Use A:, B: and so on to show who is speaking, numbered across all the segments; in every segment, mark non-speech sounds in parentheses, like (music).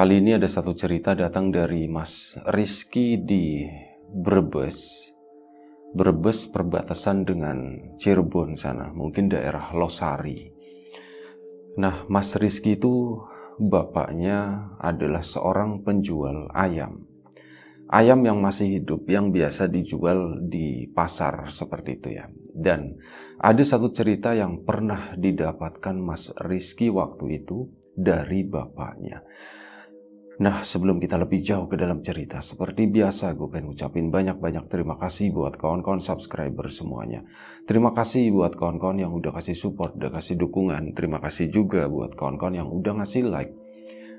A: Kali ini ada satu cerita datang dari Mas Rizky di Brebes. Brebes perbatasan dengan Cirebon sana, mungkin daerah Losari. Nah, Mas Rizky itu bapaknya adalah seorang penjual ayam. Ayam yang masih hidup yang biasa dijual di pasar seperti itu ya. Dan ada satu cerita yang pernah didapatkan Mas Rizky waktu itu dari bapaknya. Nah, sebelum kita lebih jauh ke dalam cerita, seperti biasa gue pengen ucapin banyak-banyak terima kasih buat kawan-kawan subscriber semuanya. Terima kasih buat kawan-kawan yang udah kasih support, udah kasih dukungan. Terima kasih juga buat kawan-kawan yang udah ngasih like,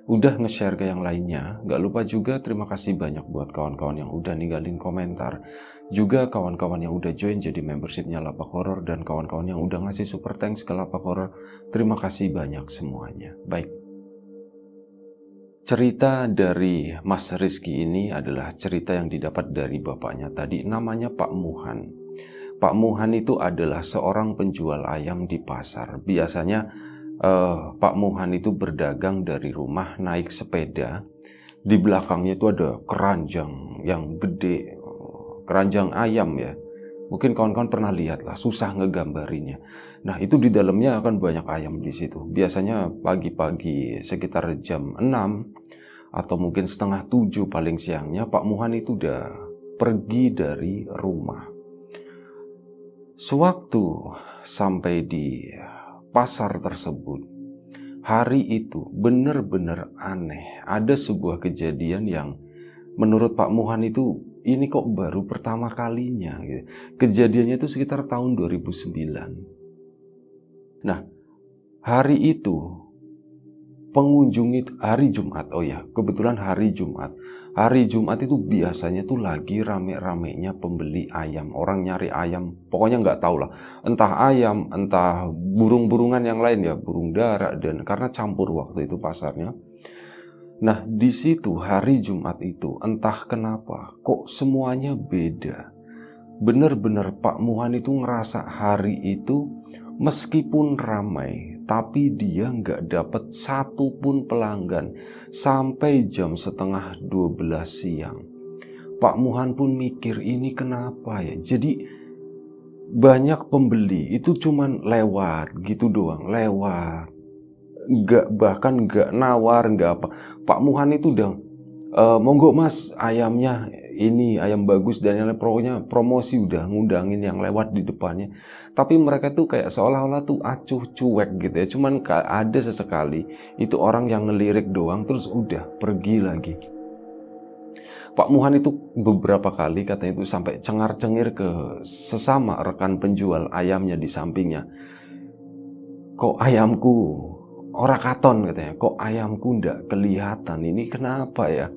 A: udah nge-share ke yang lainnya. Gak lupa juga terima kasih banyak buat kawan-kawan yang udah ninggalin komentar. Juga kawan-kawan yang udah join jadi membershipnya Lapak horror dan kawan-kawan yang udah ngasih super thanks ke Lapak horror Terima kasih banyak semuanya. Baik, Cerita dari Mas Rizky ini adalah cerita yang didapat dari bapaknya tadi namanya Pak Muhan. Pak Muhan itu adalah seorang penjual ayam di pasar. Biasanya eh, Pak Muhan itu berdagang dari rumah naik sepeda. Di belakangnya itu ada keranjang yang gede, keranjang ayam ya. Mungkin kawan-kawan pernah lihat lah, susah ngegambarinya Nah, itu di dalamnya akan banyak ayam di situ. Biasanya pagi-pagi sekitar jam 6 atau mungkin setengah 7 paling siangnya Pak Muhan itu udah pergi dari rumah. Sewaktu sampai di pasar tersebut, hari itu benar-benar aneh. Ada sebuah kejadian yang menurut Pak Muhan itu ini kok baru pertama kalinya gitu. Kejadiannya itu sekitar tahun 2009. Nah, hari itu pengunjung itu hari Jumat. Oh ya, kebetulan hari Jumat. Hari Jumat itu biasanya tuh lagi rame-ramenya pembeli ayam. Orang nyari ayam. Pokoknya nggak tahu lah. Entah ayam, entah burung-burungan yang lain ya. Burung darat dan karena campur waktu itu pasarnya. Nah, di situ hari Jumat itu entah kenapa kok semuanya beda. Bener-bener Pak Muhan itu ngerasa hari itu meskipun ramai, tapi dia nggak dapat satu pun pelanggan sampai jam setengah 12 siang. Pak Muhan pun mikir ini kenapa ya. Jadi banyak pembeli itu cuman lewat gitu doang, lewat. Nggak bahkan nggak nawar nggak apa. Pak Muhan itu dong, e, eh, monggo mas ayamnya ini ayam bagus dan yang lain pokoknya promosi udah ngundangin yang lewat di depannya tapi mereka tuh kayak seolah-olah tuh acuh cuek gitu ya cuman ada sesekali itu orang yang ngelirik doang terus udah pergi lagi Pak Muhan itu beberapa kali katanya itu sampai cengar-cengir ke sesama rekan penjual ayamnya di sampingnya kok ayamku orang katon katanya kok ayamku ndak kelihatan ini kenapa ya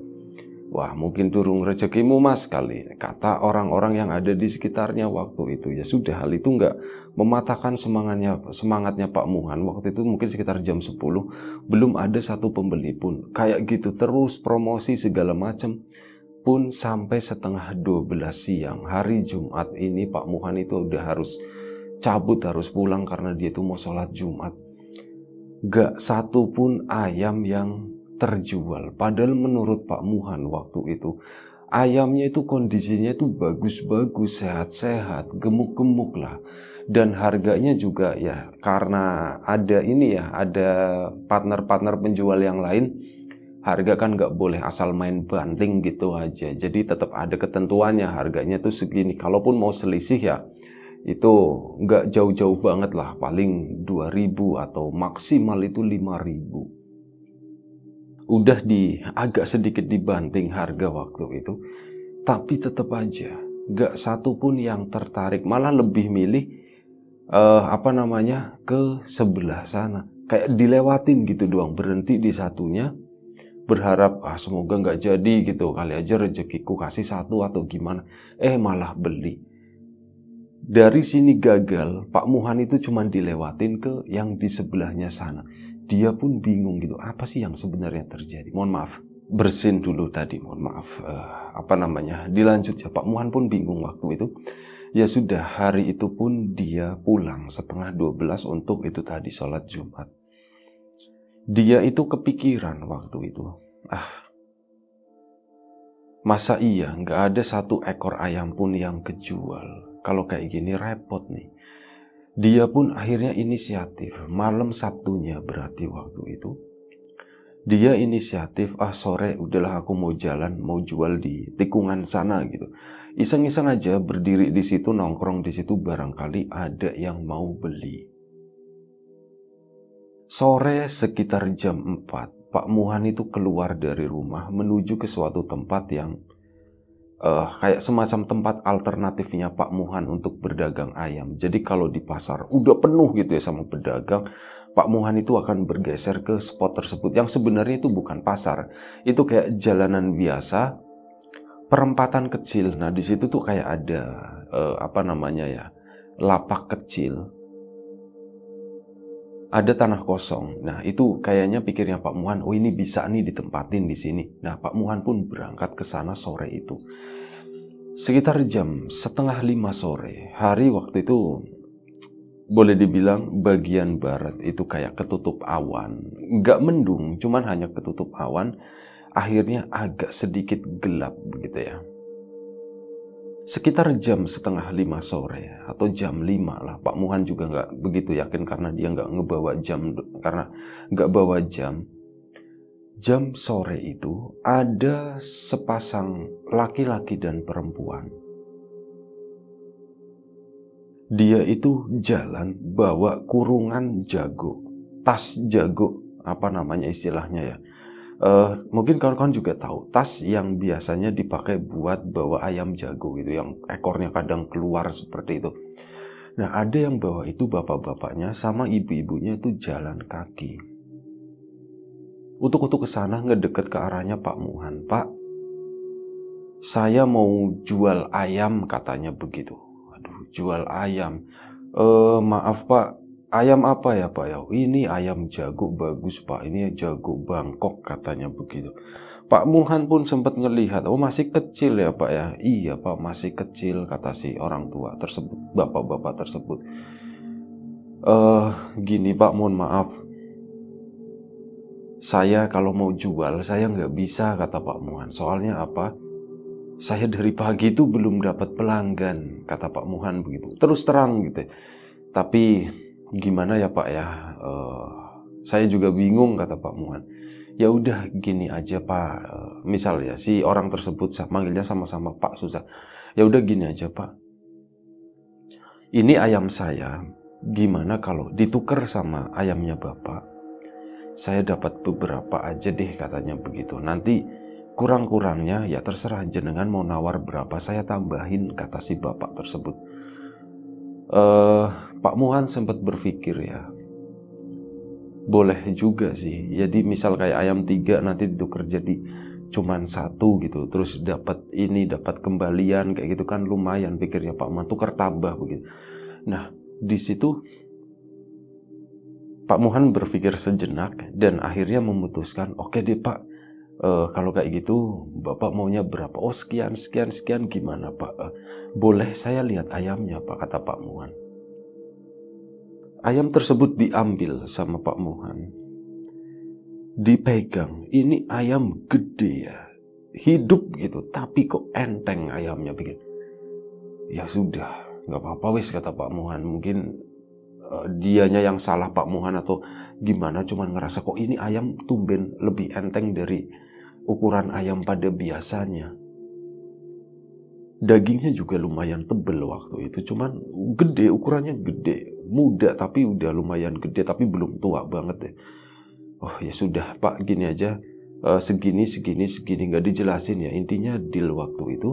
A: Wah mungkin turun rezekimu mas kali kata orang-orang yang ada di sekitarnya waktu itu ya sudah hal itu enggak mematahkan semangatnya semangatnya Pak Muhan waktu itu mungkin sekitar jam 10 belum ada satu pembeli pun kayak gitu terus promosi segala macam pun sampai setengah 12 siang hari Jumat ini Pak Muhan itu udah harus cabut harus pulang karena dia itu mau sholat Jumat gak satu pun ayam yang terjual. Padahal menurut Pak Muhan waktu itu ayamnya itu kondisinya itu bagus-bagus, sehat-sehat, gemuk-gemuk lah. Dan harganya juga ya karena ada ini ya, ada partner-partner penjual yang lain. Harga kan nggak boleh asal main banting gitu aja. Jadi tetap ada ketentuannya harganya tuh segini. Kalaupun mau selisih ya itu nggak jauh-jauh banget lah paling 2000 atau maksimal itu 5000 udah di agak sedikit dibanting harga waktu itu, tapi tetap aja gak satu pun yang tertarik, malah lebih milih uh, apa namanya ke sebelah sana, kayak dilewatin gitu doang, berhenti di satunya, berharap ah semoga nggak jadi gitu kali aja rezekiku kasih satu atau gimana, eh malah beli dari sini gagal, Pak Muhan itu cuma dilewatin ke yang di sebelahnya sana dia pun bingung gitu apa sih yang sebenarnya terjadi mohon maaf bersin dulu tadi mohon maaf uh, apa namanya dilanjut ya Pak Muhan pun bingung waktu itu ya sudah hari itu pun dia pulang setengah 12 untuk itu tadi sholat Jumat dia itu kepikiran waktu itu ah masa iya nggak ada satu ekor ayam pun yang kejual kalau kayak gini repot nih dia pun akhirnya inisiatif malam Sabtunya berarti waktu itu. Dia inisiatif, ah sore udahlah aku mau jalan, mau jual di tikungan sana gitu. Iseng-iseng aja berdiri di situ, nongkrong di situ barangkali ada yang mau beli. Sore sekitar jam 4, Pak Muhan itu keluar dari rumah menuju ke suatu tempat yang uh, kayak semacam tempat alternatifnya Pak Muhan untuk berdagang ayam. Jadi kalau di pasar udah penuh gitu ya sama pedagang, Pak Muhan itu akan bergeser ke spot tersebut yang sebenarnya itu bukan pasar. Itu kayak jalanan biasa, perempatan kecil. Nah, di situ tuh kayak ada uh, apa namanya ya? lapak kecil ada tanah kosong. Nah, itu kayaknya pikirnya Pak Muhan, oh ini bisa nih ditempatin di sini. Nah, Pak Muhan pun berangkat ke sana sore itu. Sekitar jam setengah lima sore, hari waktu itu boleh dibilang bagian barat itu kayak ketutup awan. Nggak mendung, cuman hanya ketutup awan. Akhirnya agak sedikit gelap begitu ya. Sekitar jam setengah lima sore atau jam lima lah Pak Muhan juga nggak begitu yakin karena dia nggak ngebawa jam karena nggak bawa jam. Jam sore itu ada sepasang laki-laki dan perempuan. Dia itu jalan bawa kurungan jago, tas jago apa namanya istilahnya ya Uh, mungkin kawan-kawan juga tahu tas yang biasanya dipakai buat bawa ayam jago gitu yang ekornya kadang keluar seperti itu. Nah ada yang bawa itu bapak-bapaknya sama ibu-ibunya itu jalan kaki. Untuk-untuk kesana ngedeket ke arahnya Pak Muhan. Pak, saya mau jual ayam katanya begitu. Aduh, jual ayam. uh, maaf Pak, ayam apa ya Pak ya? Ini ayam jago bagus Pak, ini jago Bangkok katanya begitu. Pak Muhan pun sempat ngelihat, oh masih kecil ya Pak ya? Iya Pak masih kecil kata si orang tua tersebut, bapak-bapak tersebut. Uh, gini Pak mohon maaf, saya kalau mau jual saya nggak bisa kata Pak Muhan. Soalnya apa? Saya dari pagi itu belum dapat pelanggan kata Pak Muhan begitu. Terus terang gitu. Ya. Tapi gimana ya Pak ya, uh, saya juga bingung kata Pak Muan. Ya udah gini aja Pak, uh, misal ya si orang tersebut manggilnya sama-sama Pak susah. Ya udah gini aja Pak, ini ayam saya, gimana kalau ditukar sama ayamnya Bapak? Saya dapat beberapa aja deh katanya begitu. Nanti kurang-kurangnya ya terserah jenengan mau nawar berapa saya tambahin kata si Bapak tersebut uh, Pak Muhan sempat berpikir ya boleh juga sih jadi misal kayak ayam tiga nanti ditukar jadi cuman satu gitu terus dapat ini dapat kembalian kayak gitu kan lumayan pikirnya Pak Muhan tukar tambah begitu nah di situ Pak Muhan berpikir sejenak dan akhirnya memutuskan oke okay deh Pak e, kalau kayak gitu, Bapak maunya berapa? Oh, sekian, sekian, sekian, gimana, Pak? e, boleh saya lihat ayamnya, Pak? Kata Pak Muhan. Ayam tersebut diambil sama Pak Muhan. Dipegang, ini ayam gede ya, hidup gitu, tapi kok enteng ayamnya begini. Ya sudah, nggak apa-apa wis kata Pak Muhan. Mungkin uh, dianya yang salah Pak Muhan atau gimana, cuman ngerasa kok ini ayam tumben lebih enteng dari ukuran ayam pada biasanya. Dagingnya juga lumayan tebel waktu itu, cuman gede, ukurannya gede. Muda tapi udah lumayan gede, tapi belum tua banget ya. Oh ya sudah pak, gini aja, uh, segini, segini, segini, nggak dijelasin ya. Intinya deal waktu itu.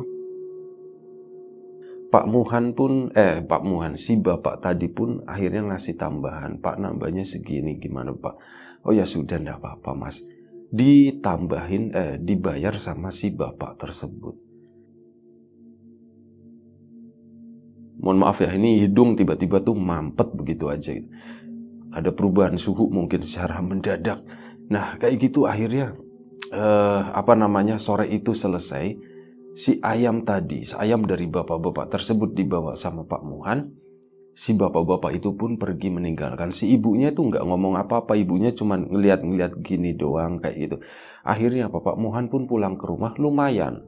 A: Pak Muhan pun, eh Pak Muhan, si bapak tadi pun akhirnya ngasih tambahan. Pak nambahnya segini, gimana pak? Oh ya sudah, ndak apa-apa mas ditambahin eh, dibayar sama si bapak tersebut. Mohon maaf ya, ini hidung tiba-tiba tuh mampet begitu aja. Gitu. Ada perubahan suhu mungkin secara mendadak. Nah kayak gitu akhirnya eh, apa namanya sore itu selesai. Si ayam tadi, si ayam dari bapak-bapak tersebut dibawa sama Pak Muhan si bapak-bapak itu pun pergi meninggalkan si ibunya itu nggak ngomong apa-apa ibunya cuma ngeliat-ngeliat gini doang kayak gitu akhirnya bapak Mohan pun pulang ke rumah lumayan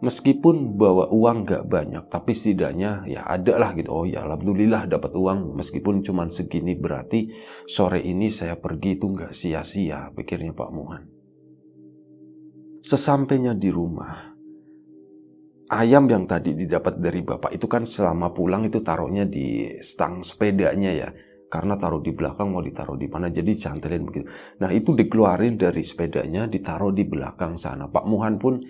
A: meskipun bawa uang nggak banyak tapi setidaknya ya ada lah gitu oh ya alhamdulillah dapat uang meskipun cuma segini berarti sore ini saya pergi itu nggak sia-sia pikirnya Pak Mohan sesampainya di rumah ayam yang tadi didapat dari bapak itu kan selama pulang itu taruhnya di stang sepedanya ya karena taruh di belakang mau ditaruh di mana jadi cantelin begitu nah itu dikeluarin dari sepedanya ditaruh di belakang sana Pak Muhan pun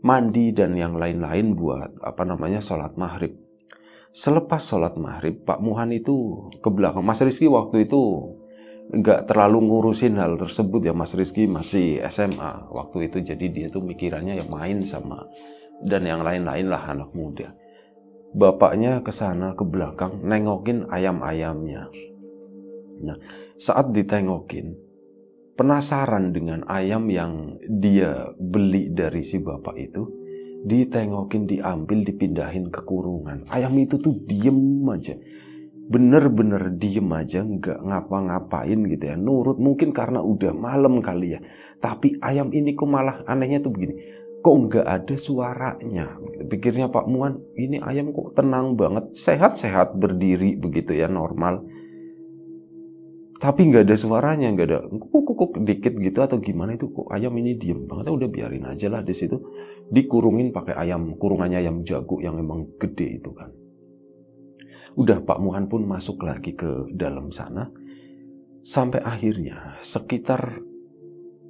A: mandi dan yang lain-lain buat apa namanya sholat maghrib selepas sholat maghrib Pak Muhan itu ke belakang Mas Rizky waktu itu nggak terlalu ngurusin hal tersebut ya Mas Rizky masih SMA waktu itu jadi dia tuh mikirannya ya main sama dan yang lain-lain lah anak muda. Bapaknya ke sana ke belakang nengokin ayam-ayamnya. Nah, saat ditengokin, penasaran dengan ayam yang dia beli dari si bapak itu, ditengokin, diambil, dipindahin ke kurungan. Ayam itu tuh diem aja bener-bener diem aja nggak ngapa-ngapain gitu ya nurut mungkin karena udah malam kali ya tapi ayam ini kok malah anehnya tuh begini kok nggak ada suaranya pikirnya Pak Muan ini ayam kok tenang banget sehat-sehat berdiri begitu ya normal tapi nggak ada suaranya nggak ada kukuk kuk, dikit gitu atau gimana itu kok ayam ini diem banget ya, udah biarin aja lah di situ dikurungin pakai ayam kurungannya ayam jago yang emang gede itu kan udah Pak Muhan pun masuk lagi ke dalam sana sampai akhirnya sekitar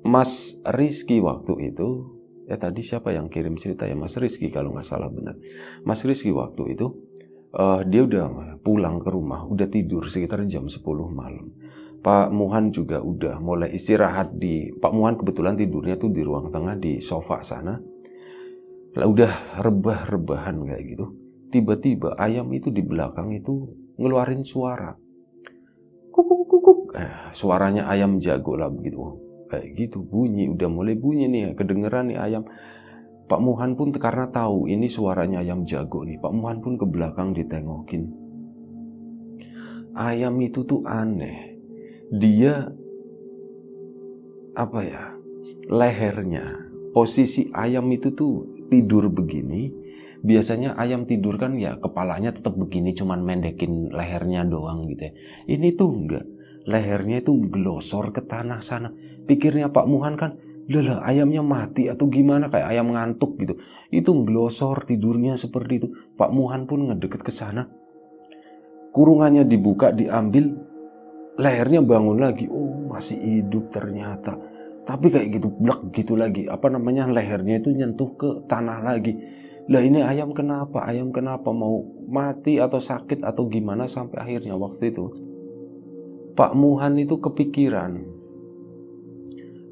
A: Mas Rizky waktu itu ya tadi siapa yang kirim cerita ya Mas Rizky kalau nggak salah benar Mas Rizky waktu itu uh, dia udah pulang ke rumah udah tidur sekitar jam 10 malam Pak Muhan juga udah mulai istirahat di Pak Muhan kebetulan tidurnya tuh di ruang tengah di sofa sana lah udah rebah-rebahan kayak gitu tiba-tiba ayam itu di belakang itu ngeluarin suara kukuk kukuk eh, suaranya ayam jago lah begitu kayak gitu bunyi udah mulai bunyi nih kedengeran nih ayam Pak Muhan pun karena tahu ini suaranya ayam jago nih Pak Muhan pun ke belakang ditengokin ayam itu tuh aneh dia apa ya lehernya posisi ayam itu tuh tidur begini biasanya ayam tidur kan ya kepalanya tetap begini cuman mendekin lehernya doang gitu ya ini tuh enggak lehernya itu glosor ke tanah sana. Pikirnya Pak Muhan kan, lah ayamnya mati atau gimana kayak ayam ngantuk gitu. Itu glosor tidurnya seperti itu. Pak Muhan pun ngedeket ke sana. Kurungannya dibuka, diambil, lehernya bangun lagi. Oh, masih hidup ternyata. Tapi kayak gitu, blek gitu lagi. Apa namanya lehernya itu nyentuh ke tanah lagi lah ini ayam kenapa ayam kenapa mau mati atau sakit atau gimana sampai akhirnya waktu itu Pak Muhan itu kepikiran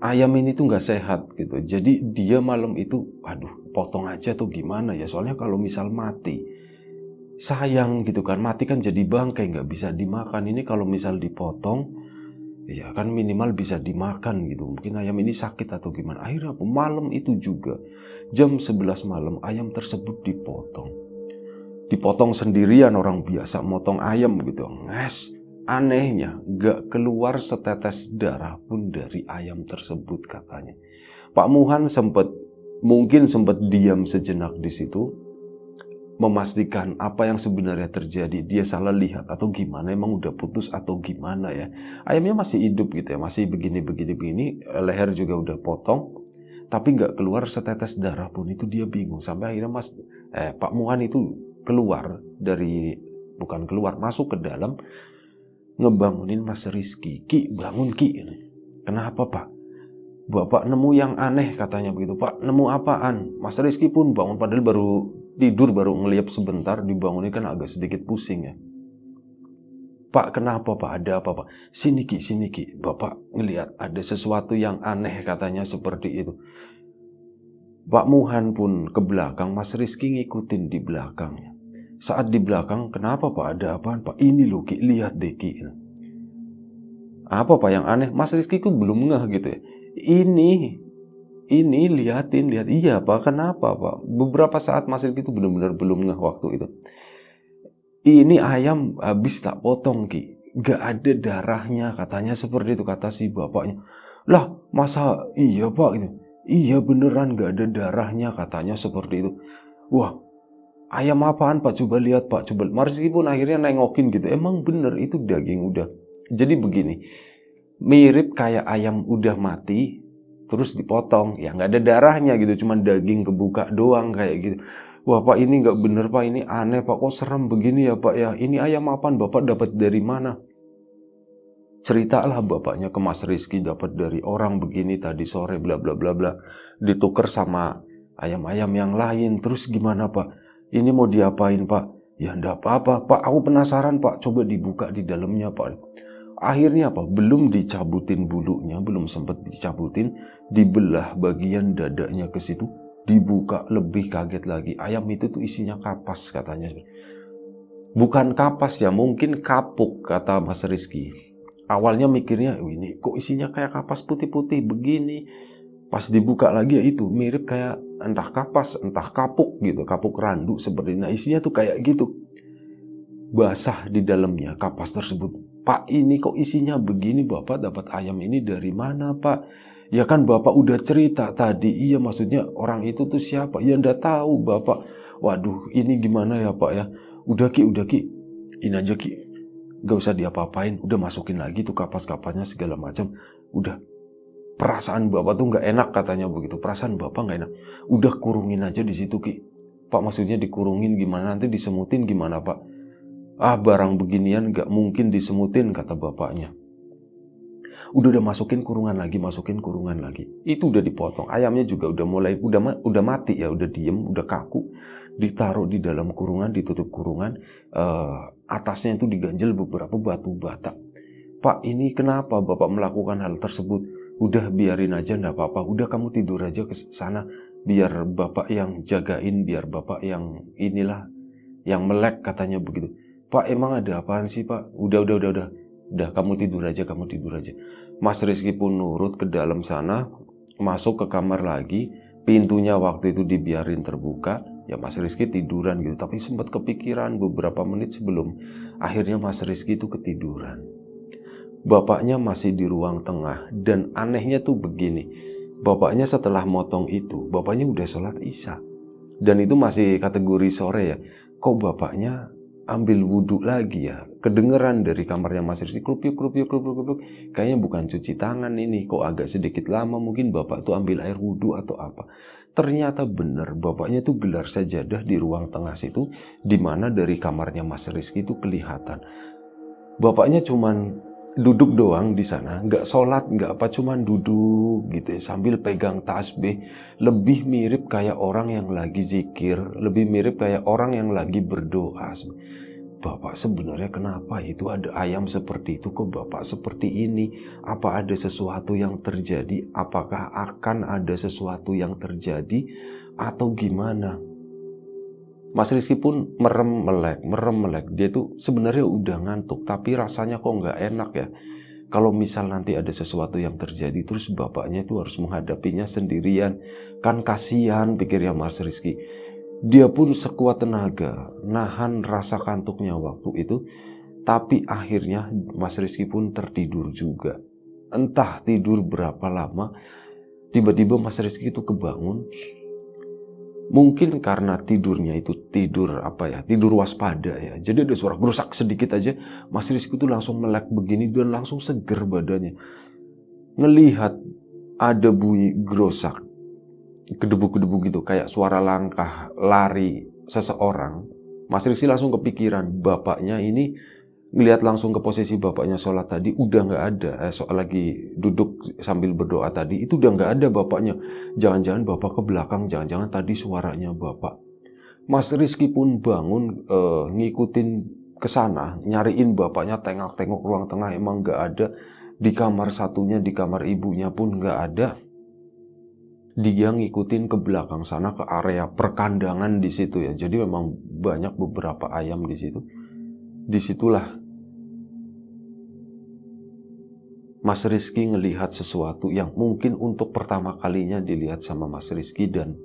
A: ayam ini tuh nggak sehat gitu. Jadi dia malam itu, aduh, potong aja tuh gimana ya? Soalnya kalau misal mati, sayang gitu kan. Mati kan jadi bangkai nggak bisa dimakan. Ini kalau misal dipotong, ya kan minimal bisa dimakan gitu. Mungkin ayam ini sakit atau gimana. Akhirnya malam itu juga jam 11 malam ayam tersebut dipotong. Dipotong sendirian orang biasa motong ayam gitu. Nges Anehnya, gak keluar setetes darah pun dari ayam tersebut katanya. Pak Muhan sempat, mungkin sempat diam sejenak di situ, memastikan apa yang sebenarnya terjadi. Dia salah lihat atau gimana, emang udah putus atau gimana ya. Ayamnya masih hidup gitu ya, masih begini-begini-begini, leher juga udah potong. Tapi gak keluar setetes darah pun itu dia bingung. Sampai akhirnya mas, eh, Pak Muhan itu keluar dari, bukan keluar, masuk ke dalam ngebangunin Mas Rizky. Ki, bangun Ki. Kenapa Pak? Bapak nemu yang aneh katanya begitu. Pak, nemu apaan? Mas Rizky pun bangun padahal baru tidur, baru ngeliap sebentar, dibangunin kan agak sedikit pusing ya. Pak, kenapa Pak? Ada apa Pak? Sini Ki, sini Ki. Bapak ngeliat ada sesuatu yang aneh katanya seperti itu. Pak Muhan pun ke belakang, Mas Rizky ngikutin di belakangnya saat di belakang, kenapa Pak ada apaan Pak? Ini loh Ki, lihat deh Ki. Apa Pak yang aneh? Mas Rizky kok belum ngeh gitu ya. Ini, ini liatin, lihat. Iya Pak, kenapa Pak? Beberapa saat Mas Rizky itu benar-benar belum ngeh waktu itu. Ini ayam habis tak potong Ki. Gak ada darahnya katanya seperti itu kata si bapaknya. Lah masa iya Pak gitu. Iya beneran gak ada darahnya katanya seperti itu. Wah ayam apaan Pak coba lihat Pak coba pun akhirnya nengokin gitu emang bener itu daging udah jadi begini mirip kayak ayam udah mati terus dipotong ya nggak ada darahnya gitu cuman daging kebuka doang kayak gitu wah pak ini nggak bener pak ini aneh pak kok serem begini ya pak ya ini ayam apaan bapak dapat dari mana ceritalah bapaknya ke Mas Rizky dapat dari orang begini tadi sore bla bla bla bla ditukar sama ayam-ayam yang lain terus gimana pak ini mau diapain pak? Ya enggak apa-apa. Pak aku penasaran pak. Coba dibuka di dalamnya pak. Akhirnya apa? Belum dicabutin bulunya, belum sempat dicabutin, dibelah bagian dadanya ke situ, dibuka lebih kaget lagi. Ayam itu tuh isinya kapas katanya. Bukan kapas ya, mungkin kapuk kata Mas Rizky. Awalnya mikirnya, ini kok isinya kayak kapas putih-putih begini Pas dibuka lagi ya itu mirip kayak entah kapas, entah kapuk gitu, kapuk randu seperti nah isinya tuh kayak gitu. Basah di dalamnya kapas tersebut. Pak ini kok isinya begini Bapak dapat ayam ini dari mana Pak? Ya kan Bapak udah cerita tadi, iya maksudnya orang itu tuh siapa? Ya ndak tahu Bapak. Waduh ini gimana ya Pak ya? Udah Ki, udah Ki. Ini aja Ki. Gak usah diapa-apain, udah masukin lagi tuh kapas-kapasnya segala macam. Udah perasaan bapak tuh nggak enak katanya begitu perasaan bapak nggak enak udah kurungin aja di situ ki pak maksudnya dikurungin gimana nanti disemutin gimana pak ah barang beginian nggak mungkin disemutin kata bapaknya udah udah masukin kurungan lagi masukin kurungan lagi itu udah dipotong ayamnya juga udah mulai udah udah mati ya udah diem udah kaku ditaruh di dalam kurungan ditutup kurungan uh, atasnya itu diganjel beberapa batu bata pak ini kenapa bapak melakukan hal tersebut udah biarin aja nggak apa-apa udah kamu tidur aja ke sana biar bapak yang jagain biar bapak yang inilah yang melek katanya begitu pak emang ada apaan sih pak udah udah udah udah udah kamu tidur aja kamu tidur aja Mas Rizky pun nurut ke dalam sana masuk ke kamar lagi pintunya waktu itu dibiarin terbuka ya Mas Rizky tiduran gitu tapi sempat kepikiran beberapa menit sebelum akhirnya Mas Rizky itu ketiduran Bapaknya masih di ruang tengah dan anehnya tuh begini. Bapaknya setelah motong itu, bapaknya udah sholat isya. Dan itu masih kategori sore ya. Kok bapaknya ambil wudhu lagi ya? Kedengeran dari kamarnya Mas Rizky, klupyuk, klupyuk, klupyuk, klupyuk. Kayaknya bukan cuci tangan ini. Kok agak sedikit lama mungkin bapak tuh ambil air wudhu atau apa. Ternyata benar bapaknya tuh gelar sajadah di ruang tengah situ. Dimana dari kamarnya Mas Rizky itu kelihatan. Bapaknya cuman duduk doang di sana, nggak sholat, nggak apa, cuman duduk gitu ya, sambil pegang tasbih. Lebih mirip kayak orang yang lagi zikir, lebih mirip kayak orang yang lagi berdoa. Bapak sebenarnya kenapa itu ada ayam seperti itu kok Bapak seperti ini? Apa ada sesuatu yang terjadi? Apakah akan ada sesuatu yang terjadi atau gimana? Mas Rizky pun merem melek, merem melek. Dia tuh sebenarnya udah ngantuk, tapi rasanya kok nggak enak ya. Kalau misal nanti ada sesuatu yang terjadi, terus bapaknya itu harus menghadapinya sendirian. Kan kasihan pikirnya Mas Rizky. Dia pun sekuat tenaga, nahan rasa kantuknya waktu itu. Tapi akhirnya Mas Rizky pun tertidur juga. Entah tidur berapa lama, tiba-tiba Mas Rizky itu kebangun Mungkin karena tidurnya itu tidur apa ya, tidur waspada ya. Jadi ada suara gerusak sedikit aja, Mas Rizky itu langsung melek begini dan langsung seger badannya. Ngelihat ada bunyi gerusak kedebu-kedebu gitu, kayak suara langkah lari seseorang. Mas Rizky langsung kepikiran, bapaknya ini melihat langsung ke posisi bapaknya sholat tadi udah nggak ada eh, soal lagi duduk sambil berdoa tadi itu udah nggak ada bapaknya jangan-jangan bapak ke belakang jangan-jangan tadi suaranya bapak Mas Rizky pun bangun eh, ngikutin ke sana nyariin bapaknya tengok-tengok ruang tengah emang nggak ada di kamar satunya di kamar ibunya pun nggak ada dia ngikutin ke belakang sana ke area perkandangan di situ ya jadi memang banyak beberapa ayam di situ disitulah Mas Rizky ngelihat sesuatu yang mungkin untuk pertama kalinya dilihat sama Mas Rizky dan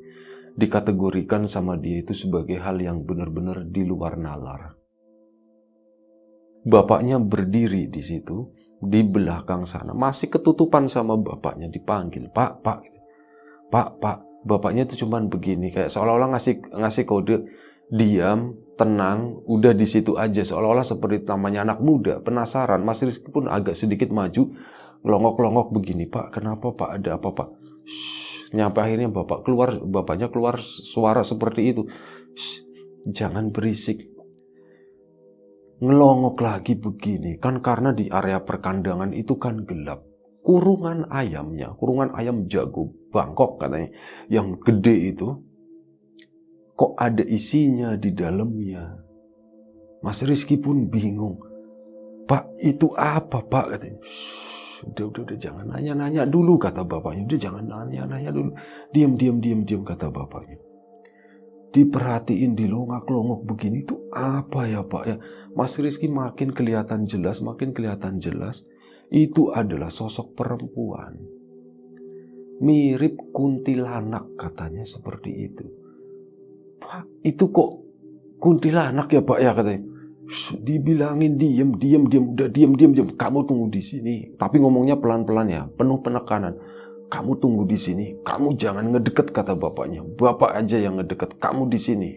A: dikategorikan sama dia itu sebagai hal yang benar-benar di luar nalar. Bapaknya berdiri di situ, di belakang sana, masih ketutupan sama bapaknya dipanggil, Pak, Pak, gitu. Pak, Pak. Bapaknya itu cuman begini, kayak seolah-olah ngasih ngasih kode, diam, tenang, udah di situ aja seolah-olah seperti namanya anak muda, penasaran. Mas Rizky pun agak sedikit maju, longok-longok begini, "Pak, kenapa Pak? Ada apa Pak?" nyampe akhirnya bapak keluar, bapaknya keluar suara seperti itu. Shh, jangan berisik. Ngelongok lagi begini, kan karena di area perkandangan itu kan gelap. Kurungan ayamnya, kurungan ayam jago Bangkok katanya, yang gede itu, kok ada isinya di dalamnya. Mas Rizky pun bingung. Pak itu apa pak katanya. Udah udah udah jangan nanya-nanya dulu kata bapaknya. Udah jangan nanya-nanya dulu. Diam diam diam diam kata bapaknya. Diperhatiin di longak-longok begini itu apa ya pak ya. Mas Rizky makin kelihatan jelas makin kelihatan jelas. Itu adalah sosok perempuan. Mirip kuntilanak katanya seperti itu Pak, itu kok kuntilanak ya Pak ya katanya. Dibilangin diem, diem, diem, udah diem, diem, diem. Kamu tunggu di sini. Tapi ngomongnya pelan-pelan ya, penuh penekanan. Kamu tunggu di sini. Kamu jangan ngedeket kata bapaknya. Bapak aja yang ngedeket. Kamu di sini.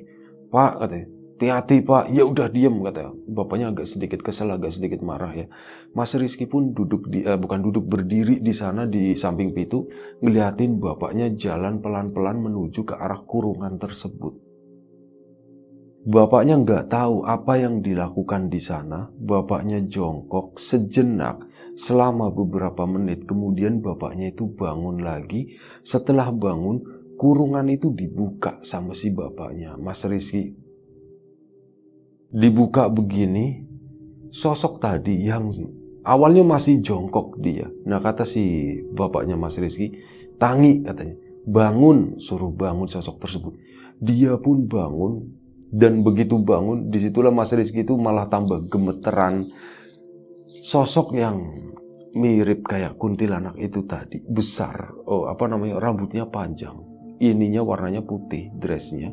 A: Pak katanya. Hati-hati pak, ya udah diem kata bapaknya agak sedikit kesel, agak sedikit marah ya. Mas Rizky pun duduk di, eh, bukan duduk berdiri di sana di samping pintu, ngeliatin bapaknya jalan pelan-pelan menuju ke arah kurungan tersebut. Bapaknya nggak tahu apa yang dilakukan di sana. Bapaknya jongkok sejenak selama beberapa menit. Kemudian bapaknya itu bangun lagi. Setelah bangun, kurungan itu dibuka sama si bapaknya, Mas Rizky. Dibuka begini, sosok tadi yang awalnya masih jongkok dia. Nah kata si bapaknya Mas Rizky, tangi katanya. Bangun, suruh bangun sosok tersebut. Dia pun bangun, dan begitu bangun disitulah Mas Rizky itu malah tambah gemeteran sosok yang mirip kayak kuntilanak itu tadi besar oh apa namanya rambutnya panjang ininya warnanya putih dressnya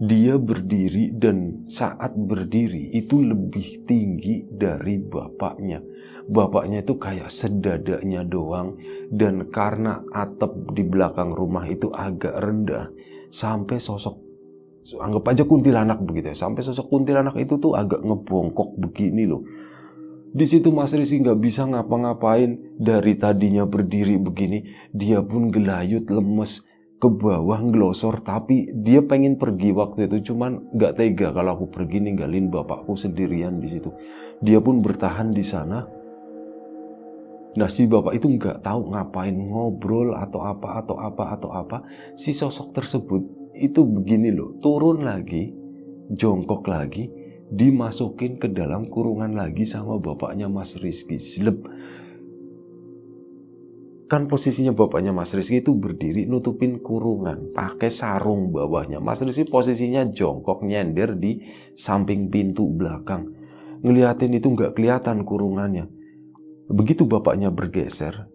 A: dia berdiri dan saat berdiri itu lebih tinggi dari bapaknya. Bapaknya itu kayak sedadanya doang dan karena atap di belakang rumah itu agak rendah sampai sosok anggap aja kuntilanak begitu ya. Sampai sosok kuntilanak itu tuh agak ngebongkok begini loh. Di situ Mas Risi nggak bisa ngapa-ngapain dari tadinya berdiri begini, dia pun gelayut lemes ke bawah ngelosor tapi dia pengen pergi waktu itu cuman nggak tega kalau aku pergi ninggalin bapakku sendirian di situ dia pun bertahan di sana Nasi bapak itu nggak tahu ngapain ngobrol atau apa atau apa atau apa si sosok tersebut itu begini loh, turun lagi, jongkok lagi, dimasukin ke dalam kurungan lagi sama bapaknya Mas Rizky. Sleb Kan posisinya bapaknya Mas Rizky itu berdiri nutupin kurungan pakai sarung bawahnya. Mas Rizky posisinya jongkok nyender di samping pintu belakang. Ngeliatin itu nggak kelihatan kurungannya. Begitu bapaknya bergeser,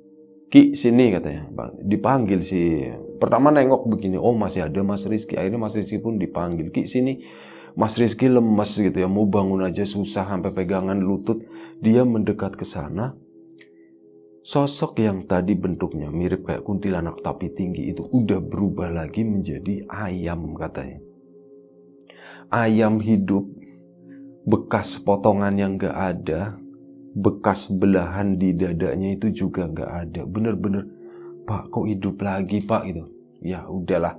A: Ki sini katanya, Dipanggil si pertama nengok begini, oh masih ada Mas Rizky. Akhirnya Mas Rizky pun dipanggil, Ki sini. Mas Rizky lemes gitu ya, mau bangun aja susah sampai pegangan lutut. Dia mendekat ke sana. Sosok yang tadi bentuknya mirip kayak kuntilanak tapi tinggi itu udah berubah lagi menjadi ayam katanya. Ayam hidup, bekas potongan yang gak ada, bekas belahan di dadanya itu juga gak ada. Bener-bener Pak kok hidup lagi Pak gitu ya udahlah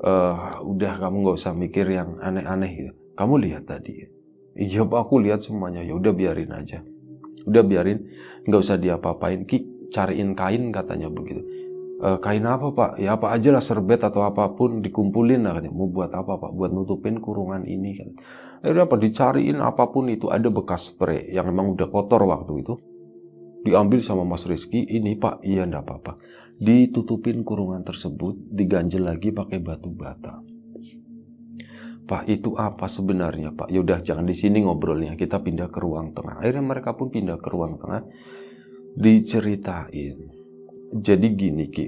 A: uh, udah kamu nggak usah mikir yang aneh-aneh gitu kamu lihat tadi ya? iya Pak aku lihat semuanya ya udah biarin aja udah biarin nggak usah diapa-apain ki cariin kain katanya begitu uh, kain apa pak ya apa aja lah serbet atau apapun dikumpulin lah katanya mau buat apa pak buat nutupin kurungan ini kan akhirnya ya apa dicariin apapun itu ada bekas spray yang emang udah kotor waktu itu diambil sama Mas Rizky ini Pak iya ndak apa-apa ditutupin kurungan tersebut diganjel lagi pakai batu bata Pak itu apa sebenarnya Pak yaudah jangan di sini ngobrolnya kita pindah ke ruang tengah akhirnya mereka pun pindah ke ruang tengah diceritain jadi gini Ki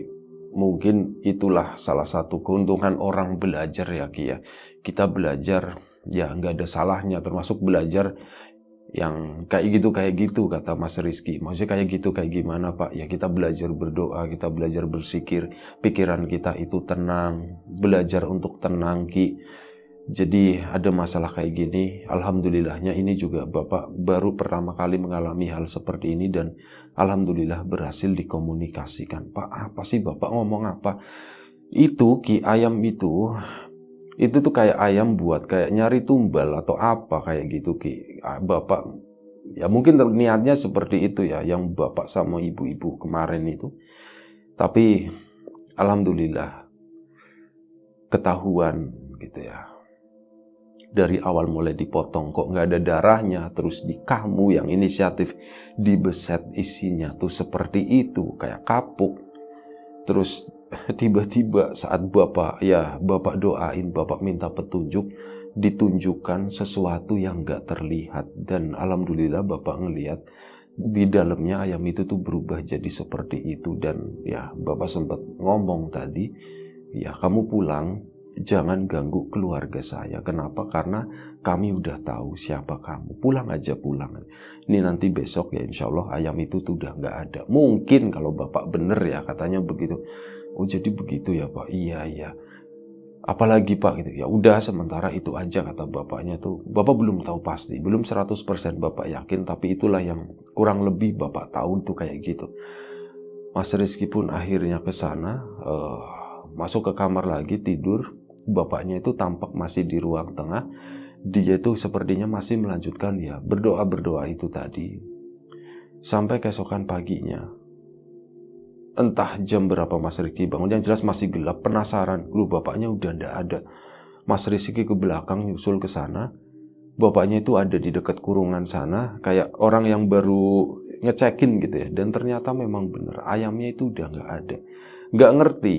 A: mungkin itulah salah satu keuntungan orang belajar ya Ki ya. Kita belajar ya nggak ada salahnya termasuk belajar yang kayak gitu kayak gitu kata Mas Rizky maksudnya kayak gitu kayak gimana Pak ya kita belajar berdoa kita belajar bersikir pikiran kita itu tenang belajar untuk tenang Ki jadi ada masalah kayak gini Alhamdulillahnya ini juga Bapak baru pertama kali mengalami hal seperti ini dan Alhamdulillah berhasil dikomunikasikan Pak apa sih Bapak ngomong apa itu Ki Ayam itu itu tuh kayak ayam buat kayak nyari tumbal atau apa kayak gitu ki ah, bapak ya mungkin niatnya seperti itu ya yang bapak sama ibu-ibu kemarin itu tapi alhamdulillah ketahuan gitu ya dari awal mulai dipotong kok nggak ada darahnya terus di kamu yang inisiatif dibeset isinya tuh seperti itu kayak kapuk terus (laughs) tiba-tiba saat Bapak ya Bapak doain, Bapak minta petunjuk, ditunjukkan sesuatu yang gak terlihat dan alhamdulillah Bapak ngelihat di dalamnya ayam itu tuh berubah jadi seperti itu dan ya Bapak sempat ngomong tadi ya kamu pulang jangan ganggu keluarga saya. Kenapa? Karena kami udah tahu siapa kamu. Pulang aja pulang. Ini nanti besok ya insya Allah ayam itu tuh udah nggak ada. Mungkin kalau bapak bener ya katanya begitu oh jadi begitu ya pak iya iya apalagi pak gitu ya udah sementara itu aja kata bapaknya tuh bapak belum tahu pasti belum 100% bapak yakin tapi itulah yang kurang lebih bapak tahu tuh kayak gitu Mas Rizky pun akhirnya ke sana uh, masuk ke kamar lagi tidur bapaknya itu tampak masih di ruang tengah dia itu sepertinya masih melanjutkan ya berdoa berdoa itu tadi sampai keesokan paginya Entah jam berapa Mas Riki bangun, yang jelas masih gelap, penasaran. Lu bapaknya udah ndak ada. Mas Rizky ke belakang nyusul ke sana. Bapaknya itu ada di dekat kurungan sana, kayak orang yang baru ngecekin gitu ya. Dan ternyata memang bener, ayamnya itu udah nggak ada. Nggak ngerti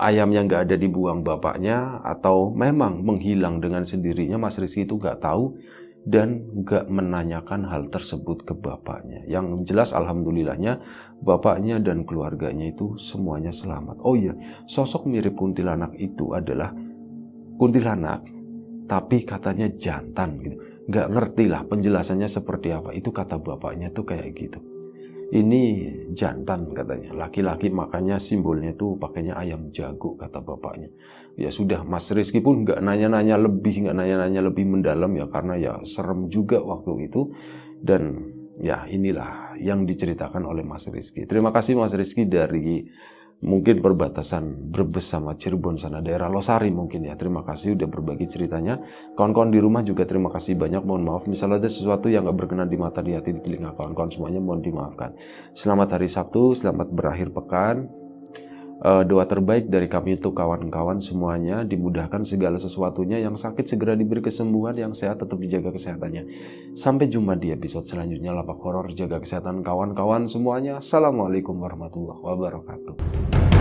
A: ayam yang nggak ada dibuang bapaknya atau memang menghilang dengan sendirinya Mas Rizky itu nggak tahu dan gak menanyakan hal tersebut ke bapaknya. Yang jelas alhamdulillahnya bapaknya dan keluarganya itu semuanya selamat. Oh iya, sosok mirip kuntilanak itu adalah kuntilanak tapi katanya jantan gitu. Gak ngerti lah penjelasannya seperti apa. Itu kata bapaknya tuh kayak gitu. Ini jantan katanya. Laki-laki makanya simbolnya tuh pakainya ayam jago kata bapaknya ya sudah Mas Rizky pun nggak nanya-nanya lebih nggak nanya-nanya lebih mendalam ya karena ya serem juga waktu itu dan ya inilah yang diceritakan oleh Mas Rizky terima kasih Mas Rizky dari mungkin perbatasan Brebes sama Cirebon sana daerah Losari mungkin ya terima kasih udah berbagi ceritanya kawan-kawan di rumah juga terima kasih banyak mohon maaf misalnya ada sesuatu yang nggak berkenan di mata di hati di telinga kawan-kawan semuanya mohon dimaafkan selamat hari Sabtu selamat berakhir pekan uh, doa terbaik dari kami itu kawan-kawan semuanya dimudahkan segala sesuatunya yang sakit segera diberi kesembuhan yang sehat tetap dijaga kesehatannya sampai jumpa di episode selanjutnya lapak horor jaga kesehatan kawan-kawan semuanya assalamualaikum warahmatullahi wabarakatuh